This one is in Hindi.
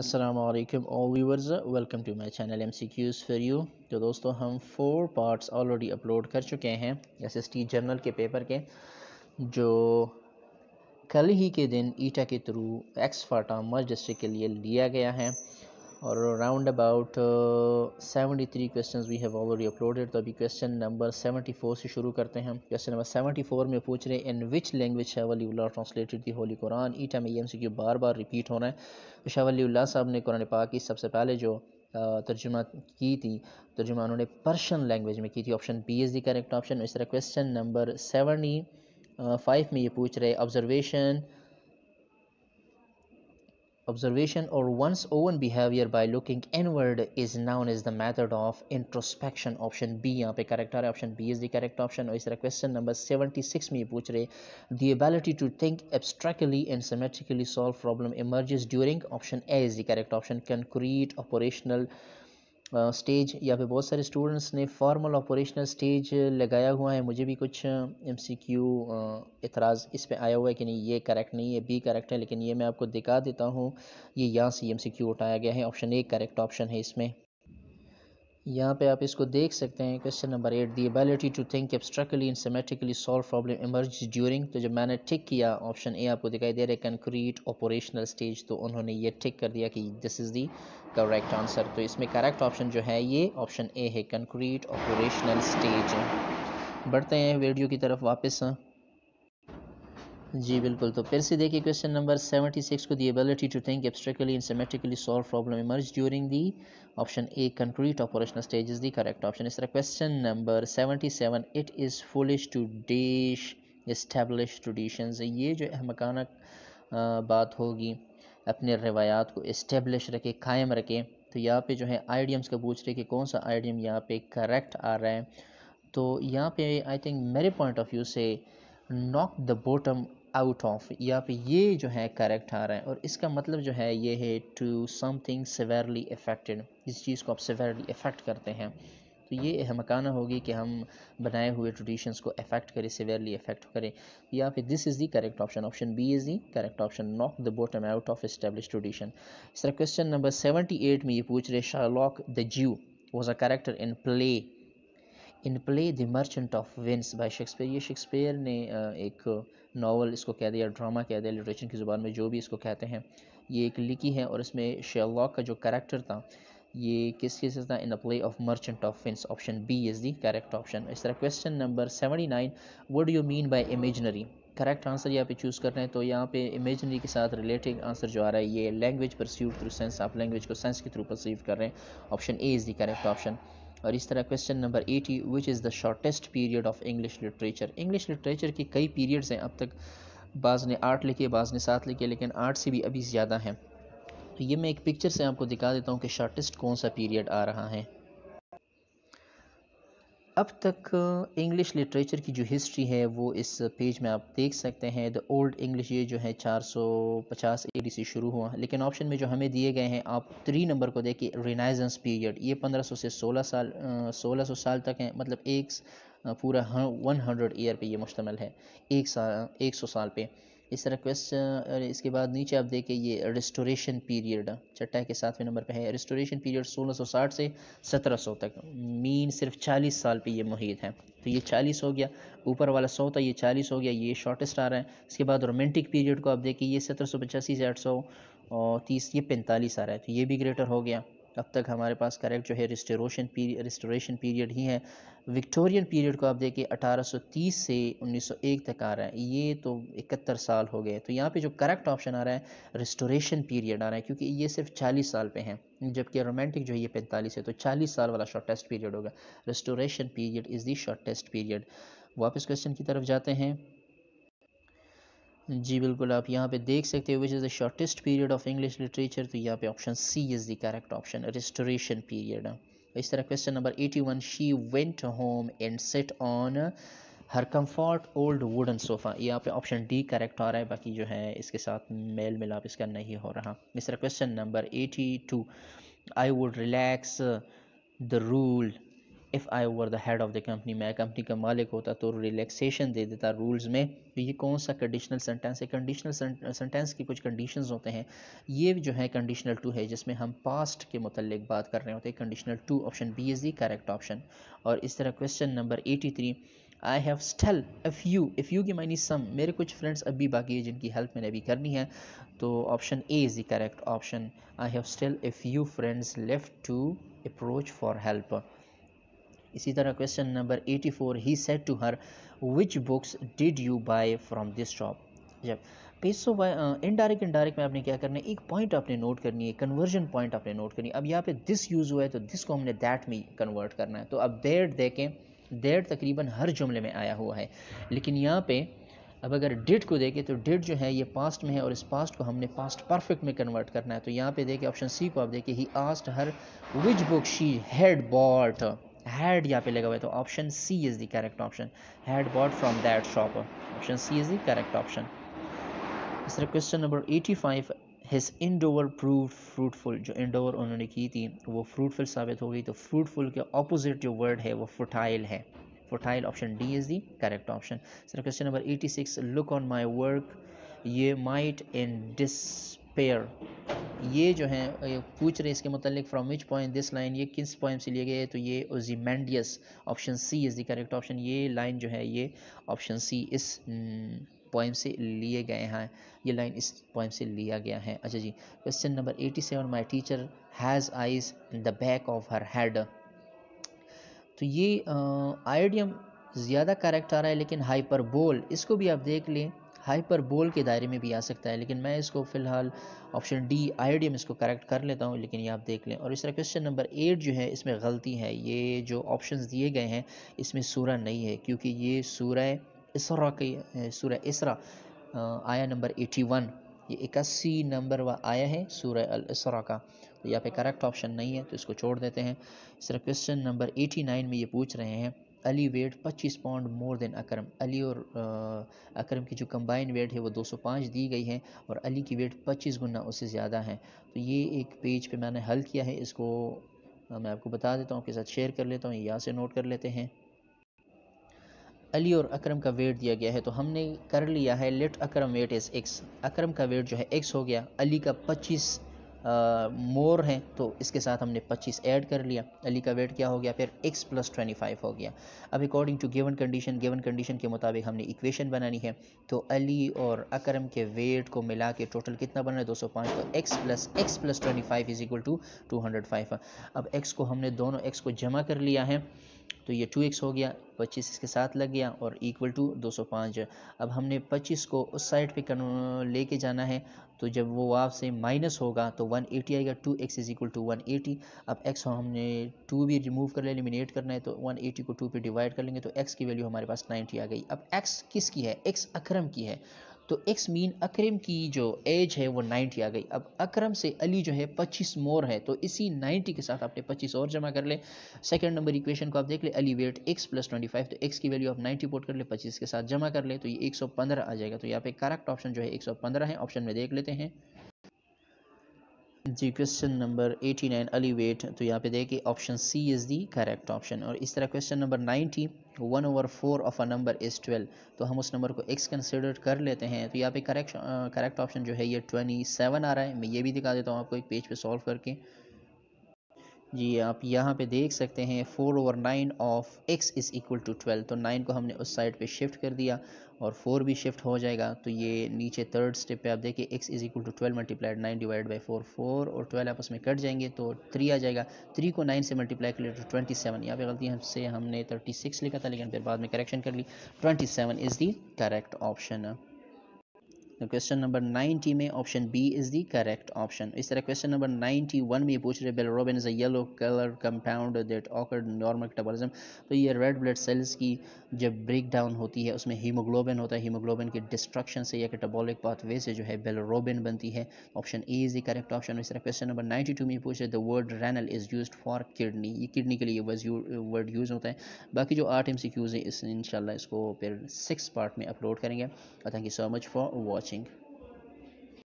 असलकम all viewers welcome to my channel M C Qs for you तो दोस्तों हम फोर पार्ट्स ऑलरेडी अपलोड कर चुके हैं एस एस टी जर्नल के पेपर के जो कल ही के दिन ईटा e के through ex FATA merge district के लिए लिया गया है और round about seventy three question we have already uploaded तो अभी क्वेश्चन नंबर सेवेंटी फोर से शुरू करते हैं क्वेश्चन नंबर सेवेंटी फोर में पूछ रहे इन विच लैंग्वेज शेवल्ला ट्रांसलेटेड दी होली कुरान ई टाइम एम सी क्यू बार बार रिपीट हो रहा है तो शेवल्ला साहब ने कुरान पाक की सबसे पहले जो uh, तर्जुमा की थी तर्जुमा उन्होंने पर्शियन लैंग्वेज में की थी option B is the correct option इस तरह क्वेश्चन नंबर सेवेंटी फाइव में ये पूछ रहे observation Observation or one's own behavior by looking inward is known as the method of introspection. Option B यहाँ पे correct है option B is the correct option. और there a question number 76 me ये पूछ रहे the ability to think abstractly and symmetrically solve problem emerges during option A is the correct option. Concrete operational uh, stage uh, या फिर बहुत सारे स्टूडेंट्स ने फॉर्मल ऑपरेशनल स्टेज लगाया हुआ है मुझे भी कुछ एम सी क्यू इतराज़ इस पर आया हुआ है कि नहीं ये करेक्ट नहीं है बी करेक्ट है लेकिन ये मैं आपको दिखा देता हूँ ये यहाँ से एम सी क्यू उठाया गया है ऑप्शन ए करेक्ट ऑप्शन है इसमें यहाँ पे आप इसको देख सकते हैं question number eight the ability to think abstractly and semantically solve problem emerge during तो जब मैंने टिक किया ऑप्शन ए आपको दिखाई दे रहा है कंक्रीट ऑपरेशनल स्टेज तो उन्होंने ये टिक कर दिया कि this is the correct answer तो इसमें करेक्ट ऑप्शन जो है ये ऑप्शन ए है कंक्रीट ऑपरेशनल स्टेज बढ़ते हैं वीडियो की तरफ वापस जी बिल्कुल तो फिर से देखिए क्वेश्चन नंबर सेवेंटी सिक्स को the ability to think abstractly and symmetrically solve problem emerge during the option A concrete operational stage is the correct option इस तरह question number seventy seven it is foolish to disestablish tradition ये जो अहमकाना बात होगी अपने रवायात को इस्टेब्लिश रखे कायम रखे तो यहाँ पे जो है आइडियम्स का पूछ रहे कि कौन सा आइडियम यहाँ पे करेक्ट आ रहा है तो यहाँ पे आई थिंक मेरे पॉइंट ऑफ व्यू से knock the bottom out of या फिर ये जो है करेक्ट आ रहा है और इसका मतलब जो है ये है टू समथिंग सिवेरली अफेक्टेड इस चीज़ को आप सिवेरली अफेक्ट करते हैं तो ये अहमकाना होगी कि हम बनाए हुए ट्रेडिशंस को अफेक्ट करें सिवियरली अफेक्ट करें या फिर this is the correct option option B is the correct option knock the bottom out of establish tradition इस तरह क्वेश्चन नंबर सेवेंटी एट में ये पूछ रहे Sherlock the Jew was a character in play in play the Merchant of Venice by Shakespeare ये शेक्सपियर ने एक नावल इसको कह दिया ड्रामा कह दिया लिटरेचर की ज़ुबान में जो भी इसको कहते हैं ये एक लिखी है और इसमें शेलॉक का जो करेक्टर था ये किस केस था in the play of Merchant of Venice option B is the correct option इस तरह question number seventy nine what you mean by imaginary correct answer यहाँ पे चूज़ कर रहे हैं तो यहाँ पे इमेजनरी के साथ रिलेटेड आंसर जो आ रहा है ये लैंग्वेज परस्यूड थ्रू सेंस आप लैंग्वेज को सेंस के थ्रू परसीव कर रहे हैं option A is the correct option और इस तरह question number eighty which is the shortest period of English literature English literature के कई पीरियड्स हैं अब तक बाज़ ने आठ लिखे बाज़ ने सात लिखे लेकिन आठ से भी अभी ज़्यादा हैं तो ये मैं एक पिक्चर से आपको दिखा देता हूँ कि शॉर्टेस्ट कौन सा पीरियड आ रहा है अब तक इंग्लिश लिटरेचर की जो हिस्ट्री है वो इस पेज में आप देख सकते हैं द ओल्ड इंग्लिश ये जो है 450 एडी से शुरू हुआ लेकिन ऑप्शन में जो हमें दिए गए हैं आप थ्री नंबर को देखिए रिनाइजेंस पीरियड ये 1500 से 16 साल सोलह सो साल तक है मतलब एक पूरा वन हंड्रेड ईयर पे ये मुश्तमल है एक साल एक सौ साल पे इस रिक्वेस्ट इसके बाद नीचे आप देखिए ये रिस्टोरेशन पीरियड चट्टा के सातवें नंबर पे है रिस्टोरेशन पीरियड 1660 से 1700 तक मीन सिर्फ 40 साल पे ये मुहित है तो ये 40 हो गया ऊपर वाला 100 था ये 40 हो गया ये शॉर्टेस्ट आ रहा है इसके बाद रोमांटिक पीरियड को आप देखिए ये सत्रह से आठ और तीस ये पैंतालीस आ रहा है तो ये भी ग्रेटर हो गया अब तक हमारे पास करेक्ट जो है रिस्टोरेशन पीरियड रिस्टोरेशन पीरियड ही है विक्टोरियन पीरियड को आप देखिए 1830 से 1901 तक आ रहा है ये तो इकहत्तर साल हो गए तो यहाँ पे जो करेक्ट ऑप्शन आ रहा है रिस्टोरेशन पीरियड आ रहा है क्योंकि ये सिर्फ 40 साल पे हैं जबकि रोमांटिक जो है ये पैंतालीस है तो चालीस साल वाला शॉर्टेस्ट पीरियड होगा restoration period is the shortest period वापस क्वेश्चन की तरफ जाते हैं जी बिल्कुल आप यहाँ पे देख सकते हो which is the shortest period of English literature तो यहाँ पे option C is the correct option restoration period इस तरह question number eighty one she went home and sat on her comfort old wooden sofa ये पे ऑप्शन डी करेक्ट हो रहा है बाकी जो है इसके साथ मेल मिलाप इसका नहीं हो रहा इस तरह question number eighty two I would relax the rule if I over the head of the company मैं कंपनी का मालिक होता तो रिलैक्सेशन दे देता रूल्स में तो ये कौन सा कंडीशनल सेंटेंस है कंडीशनल सेंटेंस की कुछ कंडीशन होते हैं ये जो है कंडीशनल टू है जिसमें हम पास्ट के मतलब बात कर रहे होते हैं conditional two option B is the correct option और इस तरह question number eighty three I have still few if you की मायनी सम मेरे कुछ फ्रेंड्स अभी भी बाकी है जिनकी हेल्प मैंने अभी करनी है तो option A is the correct option I have still few friends left to approach for help इसी तरह question number eighty four he said to her which books did you buy from this shop जब पेसो बाय इनडायरेक्ट इनडायरेक्ट में आपने क्या करना है एक पॉइंट आपने नोट करनी है कन्वर्जन पॉइंट आपने नोट करनी है अब यहाँ पे दिस यूज़ हुआ है तो दिस को हमने दैट में कन्वर्ट करना है तो अब देर देखें देर तकरीबन हर जुमले में आया हुआ है लेकिन यहाँ पे अब अगर डिट को देखें तो डिड जो है ये पास्ट में है और इस पास्ट को हमने पास्ट परफेक्ट में कन्वर्ट करना है तो यहाँ पे देखें ऑप्शन सी को आप देखिए he asked her which book she had bought had यहाँ पे लगा हुआ है तो option C is the correct option had bought from that shop option C is the correct option question number eighty five his endeavour prove fruitful जो इंडोवर उन्होंने की थी वो फ्रूटफुल साबित हो गई तो फ्रूटफुल के ऑपोजिट जो वर्ड है वो फुटाइल है futile option D is the correct option sir question number eighty six look on my work ye might in despair ये जो है पूछ रहे इसके मतलब from which point this line ये किस पॉइंट से लिए गए तो ये Ozymandias option C is the correct option ये लाइन जो है ये ऑप्शन सी इस पॉइंट हम्म, से लिए गए हैं ये लाइन इस पॉइंट से लिया गया है अच्छा जी question number eighty seven my teacher has eyes the back of her head तो ये आइडियम ज़्यादा करेक्ट आ रहा है लेकिन हाइपरबोल इसको भी आप देख लें हाइपरबोल के दायरे में भी आ सकता है लेकिन मैं इसको फ़िलहाल ऑप्शन डी आयोडियम इसको करेक्ट कर लेता हूँ लेकिन ये आप देख लें और इस तरह क्वेश्चन नंबर एट जो है इसमें गलती है ये जो ऑप्शन दिए गए हैं इसमें सूर नहीं है क्योंकि ये सूर इसरा के सूर इसरा आया नंबर एटी वन ये इक्यासी नंबर व आया है सूर्य अलसरा इसरा का तो यहाँ पे करेक्ट ऑप्शन नहीं है तो इसको छोड़ देते हैं इस क्वेश्चन नंबर एटी नाइन में ये पूछ रहे हैं Ali weight 25 pound more than Akram Ali और आ, अकरम की जो कंबाइन वेट है वो 205 दी गई है और अली की वेट 25 गुना उससे ज़्यादा है तो ये एक पेज पे मैंने हल किया है इसको मैं आपको बता देता हूँ आपके साथ शेयर कर लेता हूँ यहाँ से नोट कर लेते हैं अली और अकरम का वेट दिया गया है तो हमने कर लिया है let Akram weight is X Akram का वेट जो है एक्स हो गया अली का पच्चीस मोर हैं तो इसके साथ हमने 25 ऐड कर लिया अली का वेट क्या हो गया फिर x प्लस ट्वेंटी हो गया अब according to given condition given condition के मुताबिक हमने इक्वेशन बनानी है तो अली और अकरम के वेट को मिला के टोटल कितना बना है दो सौ पाँच तो X plus X plus twenty five is equal to two hundred five अब एक्स को हमने दोनों एक्स को जमा कर लिया है तो ये टू एक्स हो गया पच्चीस इसके साथ लग गया और इक्वल टू दो सौ पाँच अब हमने पच्चीस को उस साइड पे लेके जाना है तो जब वो आपसे माइनस होगा तो वन एटी आएगा two X is equal to one eighty अब एक्स हमने टू भी रिमूव कर लिया एलिमिनेट करना है तो वन एटी को टू पे डिवाइड कर लेंगे तो एक्स की वैल्यू हमारे पास नाइन्टी आ गई अब एक्स किसकी है एक्स अक्रम की है तो एक्स मीन अक्रम की जो एज है वो 90 आ गई अब अक्रम से अली जो है 25 मोर है तो इसी 90 के साथ आपने 25 और जमा कर ले सेकंड नंबर इक्वेशन को आप देख ले Ali weight X plus twenty तो एक्स की वैल्यू आप 90 पोर्ट कर ले 25 के साथ जमा कर ले तो ये 115 आ जाएगा तो यहाँ पे करेक्ट ऑप्शन जो है 115 है ऑप्शन में देख लेते हैं जी क्वेश्चन नंबर 89 अली वेट तो यहाँ पे देखिए option C is the correct option और इस तरह question number 90 one over four of a number is twelve तो हम उस नंबर को एक्स कंसिडर कर लेते हैं तो यहाँ पे करेक्ट करेक्ट ऑप्शन जो है ये 27 आ रहा है मैं ये भी दिखा देता हूँ आपको एक पेज पे सॉल्व करके जी आप यहाँ पे देख सकते हैं four over nine of X is equal to twelve तो नाइन को हमने उस साइड पे शिफ्ट कर दिया और फोर भी शिफ्ट हो जाएगा तो ये नीचे थर्ड स्टेप पे आप देखिए X is equal to twelve multiplied nine divide by four four और ट्वेल्व आपस में कट जाएंगे तो थ्री आ जाएगा थ्री को नाइन से मल्टीप्लाई कर लिया तो ट्वेंटी सेवन यहाँ पर गलती हमसे हमने थर्टी सिक्स लिखा था लेकिन फिर बाद में करेक्शन कर ली twenty seven is the correct option question number 90 में option B is the correct option इस तरह क्वेश्चन नंबर 91 में पूछ रहे bilirubin is a yellow colour compound that occurred normal metabolism तो ये रेड ब्लड सेल्स की जब ब्रेक डाउन होती है उसमें हीमोग्लोबिन होता है हीमोग्लोबिन के डिस्ट्रक्शन से या कैटाबॉलिक पाथवे से जो है बेलरोबिन बनती है option A is the correct option इस तरह क्वेश्चन नंबर नाइन्टी टू में पूछ रहे the word renal is use for kidney ये किडनी के लिए वर्ड यूज़ होता है बाकी जो आठ एम सी क्यूज़ हैं इस इनशाला इसको फिर सिक्स पार्ट में अपलोड करेंगे thank you so much for watch watching.